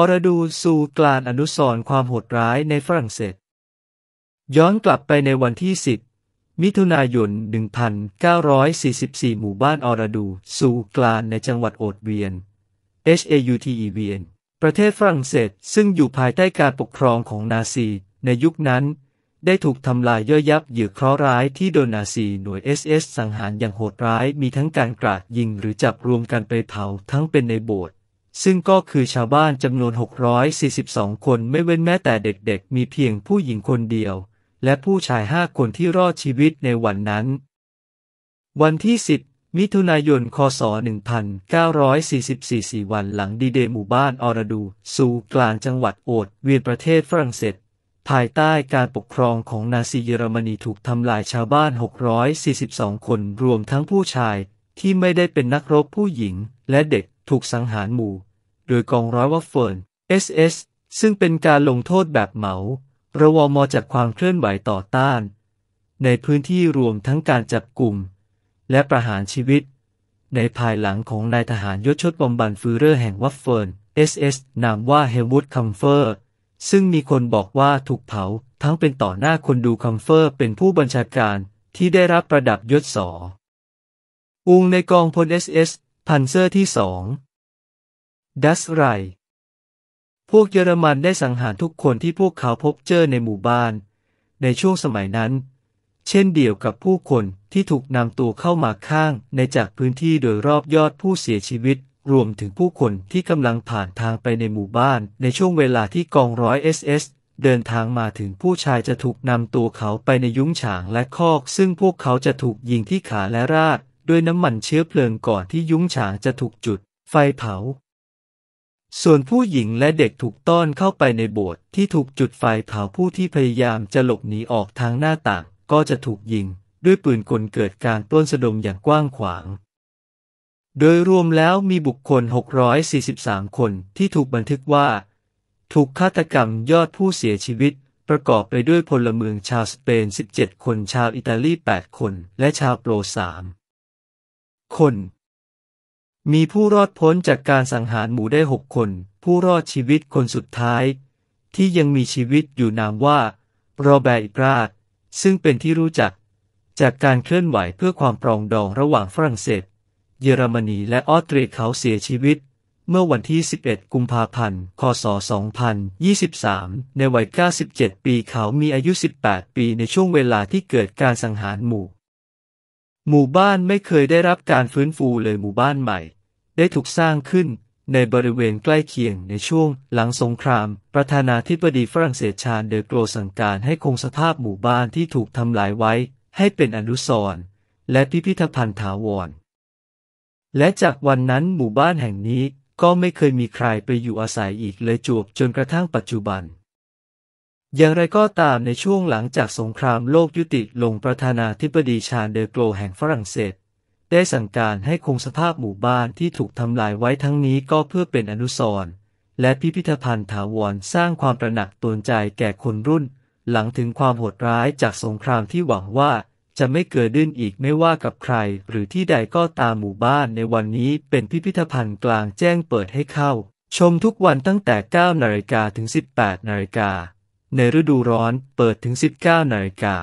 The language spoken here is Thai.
อรดูซูกลานอนุสรความโหดร้ายในฝรั่งเศสย้อนกลับไปในวันที่10มิถุนายน 1944 หมู่บ้านออรดูซูกลานในจังหวัดโอดเวียน Hautevn ประเทศฝรั่งเศสซึ่งอยู่ภายใต้การปกครองของนาซี ในยุคนั้นได้ถูกทำลายย่อยยับเหยื่อเคราะห์ร้ายที่โดนนาซีหน่วยเอสเอสสังหารอย่างโหดร้ายมีทั้งการกราดยิงหรือจับรวมกันไปเผาทั้งเป็นในโบสถ์ซึ่งก็คือชาวบ้านจำนวน 642 คนไม่เว้นแม้แต่เด็กๆ มีเพียงผู้หญิงคนเดียว และผู้ชายห้าคนที่รอดชีวิตในวันนั้น วันที่ 10มิถุนายน คศ1944สี่วันหลังดีเดย์หมู่บ้านอรดู สู่กลางจังหวัดโอดเวียนประเทศฝรั่งเศสภายใต้การปกครองของนาซีเยอรมนีถูกทำลายชาวบ้าน 642 คนรวมทั้งผู้ชายที่ไม่ได้เป็นนักรบผู้หญิงและเด็กถูกสังหารหมู่ โดยกองร้อยวัฟเฟิลเอสเอสซึ่งเป็นการลงโทษแบบเหมา ระวมอจากความเคลื่อนไหวต่อต้าน ในพื้นที่รวมทั้งการจับกลุ่ม และประหารชีวิต ในภายหลังของนายทหารยศชดบอมบันฟูเรอร์แห่งวัฟเฟิลเอสเอสนามว่าเฮลวูดคัมเฟอร์ ซึ่งมีคนบอกว่าถูกเผาทั้งเป็นต่อหน้าคนดูคัมเฟอร์ เป็นผู้บัญชาการที่ได้รับประดับยศสออุงในกองพลเอสเอสพันเซอร์ที่สอง ดัสไร พวกเยอรมันได้สังหารทุกคนที่พวกเขาพบเจอในหมู่บ้าน ในช่วงสมัยนั้น เช่นเดียวกับผู้คนที่ถูกนำตัวเข้ามาข้าง ในจากพื้นที่โดยรอบยอดผู้เสียชีวิต รวมถึงผู้คนที่กำลังผ่านทางไปในหมู่บ้านในช่วงเวลาที่กองร้อยเอสเอสเดินทางมาถึงผู้ชายจะถูกนำตัวเขาไปในยุ้งฉางและคอก ซึ่งพวกเขาจะถูกยิงที่ขาและราดด้วยน้ำมันเชื้อเพลิงก่อนที่ยุ้งฉางจะถูกจุด ไฟเผา ส่วนผู้หญิงและเด็กถูกต้อนเข้าไปในโบสถ์ที่ถูกจุดไฟเผาผู้ที่พยายามจะหลบหนีออกทางหน้าต่างก็จะถูกยิง ด้วยปืนกลเกิดการต้นสะดมอย่างกว้างขวาง โดยรวมแล้วมีบุคคล 643 คนที่ถูกบันทึกว่า ถูกฆาตกรรมยอดผู้เสียชีวิต ประกอบไปด้วยพลเมืองชาวสเปน 17 คนชาวอิตาลี8คนและชาวโปร3คน มีผู้รอดพ้นจากการสังหารหมูได้หกคน ผู้รอดชีวิตคนสุดท้าย ที่ยังมีชีวิตอยู่นามว่าโรเบร์อตราดซึ่งเป็นที่รู้จัก จากการเคลื่อนไหวเพื่อความปรองดองระหว่างฝรั่งเศสเยอรมนีและออสเตรียเขาเสียชีวิต เมื่อวันที่ 11 กุมภาพันธ์คศ 2023 ในวัย 97 ปีเขามีอายุ 18 ปีในช่วงเวลาที่เกิดการสังหารหมู่หมู่บ้านไม่เคยได้รับการฟื้นฟูเลยหมู่บ้านใหม่ได้ถูกสร้างขึ้นในบริเวณใกล้เคียงในช่วงหลังสงคราม ประธานาธิบดีฝรั่งเศสชาญเดอโกรสั่งการให้คงสภาพหมู่บ้านที่ถูกทำลายไว้ให้เป็นอนุสรณ์และพิพิธภัณฑ์ถาวรและจากวันนั้นหมู่บ้านแห่งนี้ก็ไม่เคยมีใครไปอยู่อาศัยอีกเลยจวบจนกระทั่งปัจจุบันอย่างไรก็ตามในช่วงหลังจากสงครามโลกยุติลงประธานาธิบดีชาเดอโกลแห่งฝรั่งเศสได้สั่งการให้คงสภาพหมู่บ้านที่ถูกทำลายไว้ทั้งนี้ก็เพื่อเป็นอนุสรณ์และพิพิธภัณฑ์ถาวรสร้างความประหนักตนใจแก่คนรุ่น หลังถึงความโหดร้ายจากสงครามที่หวังว่า จะไม่เกิดดื้นอีกไม่ว่ากับใครหรือที่ใดก็ตามหมู่บ้านในวันนี้เป็นพิพิธภัณฑ์กลางแจ้งเปิดให้เข้า ชมทุกวันตั้งแต่9นาฬิกาถึง18นาฬิกาในฤดูร้อนเปิดถึง19นาฬิกา